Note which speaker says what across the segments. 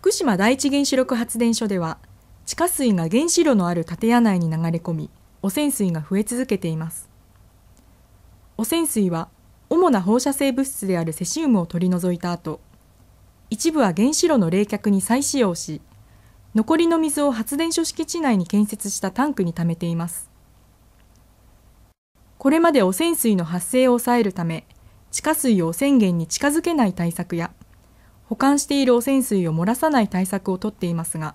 Speaker 1: 福島第一原子力発電所では地下水が原子炉のある建屋内に流れ込み汚染水が増え続けています汚染水は主な放射性物質であるセシウムを取り除いた後一部は原子炉の冷却に再使用し残りの水を発電所敷地内に建設したタンクに溜めていますこれまで汚染水の発生を抑えるため地下水を汚染源に近づけない対策や保管している汚染水を漏らさない対策をとっていますが、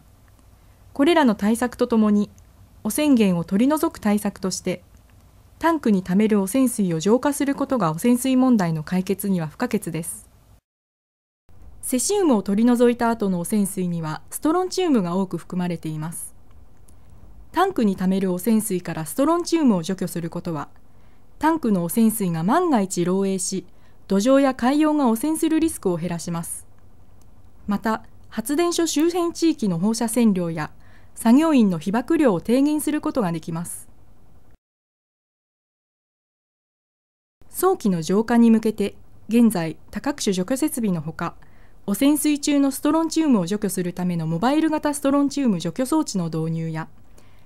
Speaker 1: これらの対策とともに、汚染源を取り除く対策として、タンクに溜める汚染水を浄化することが汚染水問題の解決には不可欠です。セシウムを取り除いた後の汚染水にはストロンチウムが多く含まれています。タンクに溜める汚染水からストロンチウムを除去することは、タンクの汚染水が万が一漏洩し、土壌や海洋が汚染するリスクを減らします。また発電所周辺地域の放射線量や作業員の被曝量を低減することができます早期の浄化に向けて現在多角種除去設備のほか汚染水中のストロンチウムを除去するためのモバイル型ストロンチウム除去装置の導入や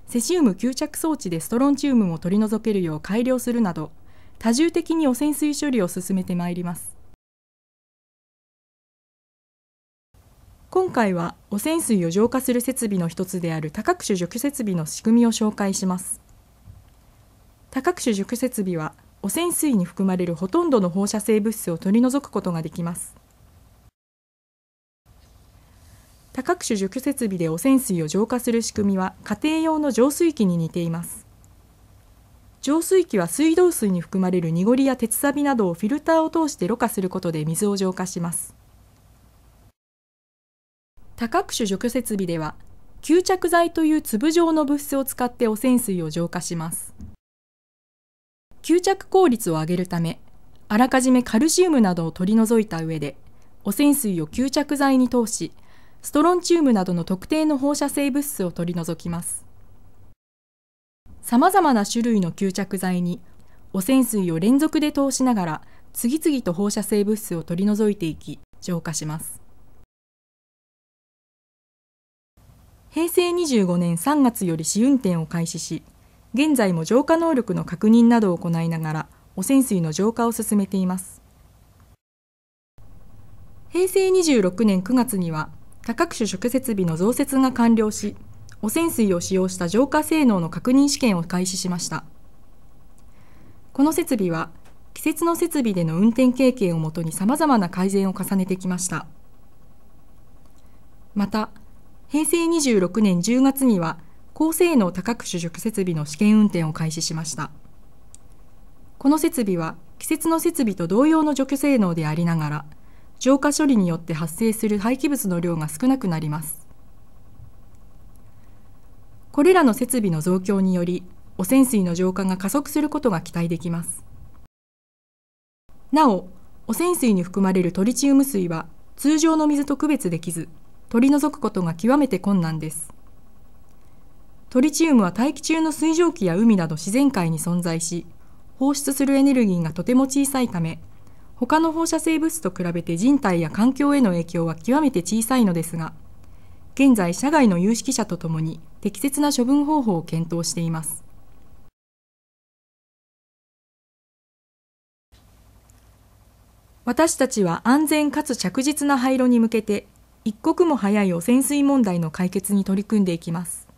Speaker 1: セシウム吸着装置でストロンチウムを取り除けるよう改良するなど多重的に汚染水処理を進めてまいります。今回は汚染水を浄化する設備の一つである多角種除去設備の仕組みを紹介します多角種除去設備は汚染水に含まれるほとんどの放射性物質を取り除くことができます多角種除去設備で汚染水を浄化する仕組みは家庭用の浄水器に似ています浄水器は水道水に含まれる濁りや鉄サビなどをフィルターを通してろ過することで水を浄化します多角種除去設備では吸着剤という粒状の物質を使って汚染水を浄化します吸着効率を上げるためあらかじめカルシウムなどを取り除いた上で汚染水を吸着剤に通しストロンチウムなどの特定の放射性物質を取り除きますさまざまな種類の吸着剤に汚染水を連続で通しながら次々と放射性物質を取り除いていき浄化します平成25年3月より試運転を開始し現在も浄化能力の確認などを行いながら汚染水の浄化を進めています平成26年9月には多各種植設備の増設が完了し汚染水を使用した浄化性能の確認試験を開始しましたこの設備は季節の設備での運転経験をもとにさまざまな改善を重ねてきましたまた平成26年10月には高性能多角種植設備の試験運転を開始しましたこの設備は季節の設備と同様の除去性能でありながら浄化処理によって発生する廃棄物の量が少なくなりますこれらの設備の増強により汚染水の浄化が加速することが期待できますなお汚染水に含まれるトリチウム水は通常の水と区別できず取り除くことが極めて困難です。トリチウムは大気中の水蒸気や海など自然界に存在し、放出するエネルギーがとても小さいため、他の放射性物質と比べて人体や環境への影響は極めて小さいのですが、現在社外の有識者とともに適切な処分方法を検討しています。私たちは安全かつ着実な廃炉に向けて一刻も早い汚染水問題の解決に取り組んでいきます。